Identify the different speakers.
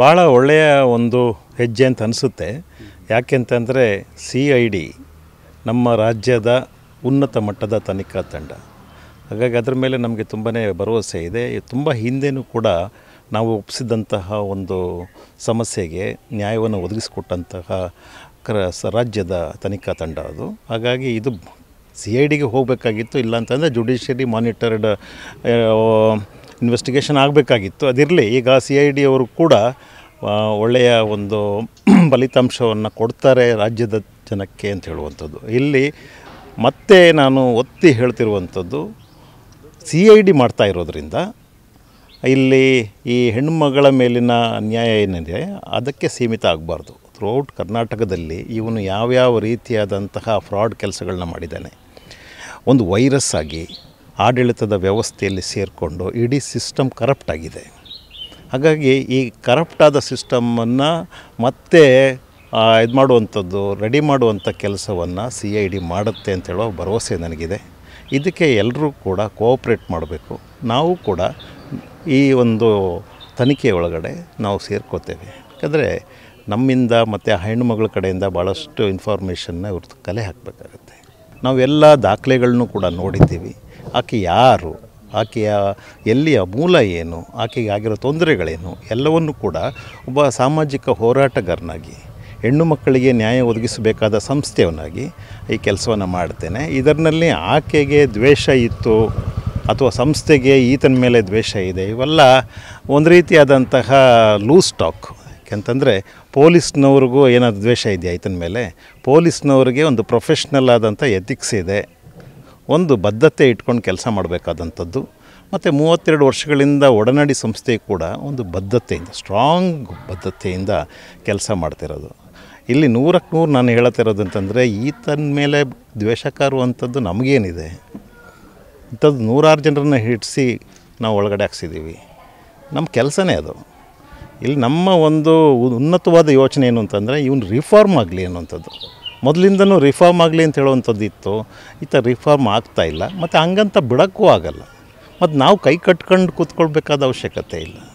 Speaker 1: ಭಾಳ ಒಳ್ಳೆಯ ಒಂದು ಹೆಜ್ಜೆ ಅಂತ ಅನಿಸುತ್ತೆ ಯಾಕೆಂತಂದರೆ ಸಿ ಐ ಡಿ ನಮ್ಮ ರಾಜ್ಯದ ಉನ್ನತ ಮಟ್ಟದ ತನಿಖಾ ತಂಡ ಹಾಗಾಗಿ ಅದರ ಮೇಲೆ ನಮಗೆ ತುಂಬಾ ಭರವಸೆ ಇದೆ ತುಂಬ ಹಿಂದೆನೂ ಕೂಡ ನಾವು ಒಪ್ಪಿಸಿದಂತಹ ಒಂದು ಸಮಸ್ಯೆಗೆ ನ್ಯಾಯವನ್ನು ಒದಗಿಸಿಕೊಟ್ಟಂತಹ ಕ್ರ ರಾಜ್ಯದ ತನಿಖಾ ತಂಡ ಅದು ಹಾಗಾಗಿ ಇದು ಸಿ ಐ ಡಿಗೆ ಹೋಗಬೇಕಾಗಿತ್ತು ಇಲ್ಲಾಂತಂದರೆ ಜುಡಿಷರಿ ಮಾನಿಟರ್ಡ್ ಇನ್ವೆಸ್ಟಿಗೇಷನ್ ಆಗಬೇಕಾಗಿತ್ತು ಅದಿರಲಿ ಈಗ ಸಿ ಐ ಡಿ ಅವರು ಕೂಡ ಒಳ್ಳೆಯ ಒಂದು ಫಲಿತಾಂಶವನ್ನು ಕೊಡ್ತಾರೆ ರಾಜ್ಯದ ಜನಕ್ಕೆ ಅಂತ ಹೇಳುವಂಥದ್ದು ಇಲ್ಲಿ ಮತ್ತೆ ನಾನು ಒತ್ತಿ ಹೇಳ್ತಿರುವಂಥದ್ದು ಸಿ ಐ ಡಿ ಮಾಡ್ತಾ ಇರೋದರಿಂದ ಇಲ್ಲಿ ಈ ಹೆಣ್ಣುಮಗಳ ಮೇಲಿನ ಅನ್ಯಾಯ ಏನಿದೆ ಅದಕ್ಕೆ ಸೀಮಿತ ಆಗಬಾರ್ದು ಥ್ರೂಔಟ್ ಕರ್ನಾಟಕದಲ್ಲಿ ಇವನು ಯಾವ್ಯಾವ ರೀತಿಯಾದಂತಹ ಫ್ರಾಡ್ ಕೆಲಸಗಳನ್ನ ಮಾಡಿದ್ದಾನೆ ಒಂದು ವೈರಸ್ ಆಗಿ ಆಡಳಿತದ ವ್ಯವಸ್ಥೆಯಲ್ಲಿ ಸೇರಿಕೊಂಡು ಇಡೀ ಸಿಸ್ಟಮ್ ಕರಪ್ಟ್ ಆಗಿದೆ ಹಾಗಾಗಿ ಈ ಕರಪ್ಟಾದ ಸಿಸ್ಟಮನ್ನು ಮತ್ತೆ ಇದು ಮಾಡುವಂಥದ್ದು ರೆಡಿ ಮಾಡುವಂಥ ಕೆಲಸವನ್ನು ಸಿ ಐ ಡಿ ಮಾಡುತ್ತೆ ಅಂತ ಹೇಳೋ ಭರವಸೆ ನನಗಿದೆ ಇದಕ್ಕೆ ಎಲ್ಲರೂ ಕೂಡ ಕೋಆಪ್ರೇಟ್ ಮಾಡಬೇಕು ನಾವು ಕೂಡ ಈ ಒಂದು ತನಿಖೆಯೊಳಗಡೆ ಒಳಗಡೆ ನಾವು ಸೇರ್ಕೋತೇವೆ ಯಾಕಂದರೆ ನಮ್ಮಿಂದ ಮತ್ತು ಹೆಣ್ಣು ಮಗಳ ಕಡೆಯಿಂದ ಭಾಳಷ್ಟು ಇನ್ಫಾರ್ಮೇಷನ್ನ ಇವ್ರದ್ದು ಕಲೆ ಹಾಕಬೇಕಾಗತ್ತೆ ನಾವೆಲ್ಲ ದಾಖಲೆಗಳನ್ನು ಕೂಡ ನೋಡಿದ್ದೀವಿ ಆಕೆ ಯಾರು ಆಕೆಯ ಎಲ್ಲಿಯ ಮೂಲ ಏನು ಆಕೆಗೆ ಆಗಿರೋ ತೊಂದರೆಗಳೇನು ಎಲ್ಲವನ್ನು ಕೂಡ ಒಬ್ಬ ಸಾಮಾಜಿಕ ಹೋರಾಟಗಾರನಾಗಿ ಹೆಣ್ಣು ಮಕ್ಕಳಿಗೆ ನ್ಯಾಯ ಒದಗಿಸಬೇಕಾದ ಸಂಸ್ಥೆಯವನಾಗಿ ಈ ಕೆಲಸವನ್ನು ಮಾಡ್ತೇನೆ ಇದರಲ್ಲಿ ಆಕೆಗೆ ದ್ವೇಷ ಇತ್ತು ಅಥವಾ ಸಂಸ್ಥೆಗೆ ಈತನ ಮೇಲೆ ದ್ವೇಷ ಇದೆ ಇವೆಲ್ಲ ಒಂದು ರೀತಿಯಾದಂತಹ ಲೂಸ್ ಟಾಕ್ ಯಾಕೆಂತಂದರೆ ಪೊಲೀಸ್ನವ್ರಿಗೂ ಏನಾದರೂ ದ್ವೇಷ ಇದೆಯಾ ಈತನ ಮೇಲೆ ಪೊಲೀಸ್ನವ್ರಿಗೆ ಒಂದು ಪ್ರೊಫೆಷ್ನಲ್ ಆದಂಥ ಎಥಿಕ್ಸ್ ಇದೆ ಒಂದು ಬದ್ಧತೆ ಇಟ್ಕೊಂಡು ಕೆಲಸ ಮಾಡಬೇಕಾದಂಥದ್ದು ಮತ್ತು ಮೂವತ್ತೆರಡು ವರ್ಷಗಳಿಂದ ಒಡನಾಡಿ ಸಂಸ್ಥೆ ಕೂಡ ಒಂದು ಬದ್ಧತೆಯಿಂದ ಸ್ಟ್ರಾಂಗ್ ಬದ್ಧತೆಯಿಂದ ಕೆಲಸ ಮಾಡ್ತಿರೋದು ಇಲ್ಲಿ ನೂರಕ್ಕೆ ನೂರು ನಾನು ಹೇಳುತ್ತಿರೋದು ಅಂತಂದರೆ ಈತನ ಮೇಲೆ ದ್ವೇಷಕಾರುವಂಥದ್ದು ನಮಗೇನಿದೆ ಇಂಥದ್ದು ನೂರಾರು ಜನರನ್ನ ಹಿಡಿಸಿ ನಾವು ಒಳಗಡೆ ಹಾಕ್ಸಿದ್ದೀವಿ ನಮ್ಮ ಕೆಲಸನೇ ಅದು ಇಲ್ಲಿ ನಮ್ಮ ಒಂದು ಉನ್ನತವಾದ ಯೋಚನೆ ಏನು ಅಂತಂದರೆ ಇವನು ರಿಫಾರ್ಮ್ ಆಗಲಿ ಅನ್ನೋಂಥದ್ದು ಮೊದಲಿಂದನೂ ರಿಫಾರ್ಮ್ ಆಗಲಿ ಅಂತ ಹೇಳುವಂಥದ್ದು ಇತ್ತು ಈ ಥರ ರಿಫಾರ್ಮ್ ಆಗ್ತಾಯಿಲ್ಲ ಮತ್ತು ಹಂಗಂತ ಬಿಡೋಕ್ಕೂ ಆಗಲ್ಲ ಮತ್ತು ನಾವು ಕೈ ಕಟ್ಕೊಂಡು ಕೂತ್ಕೊಳ್ಬೇಕಾದ ಅವಶ್ಯಕತೆ ಇಲ್ಲ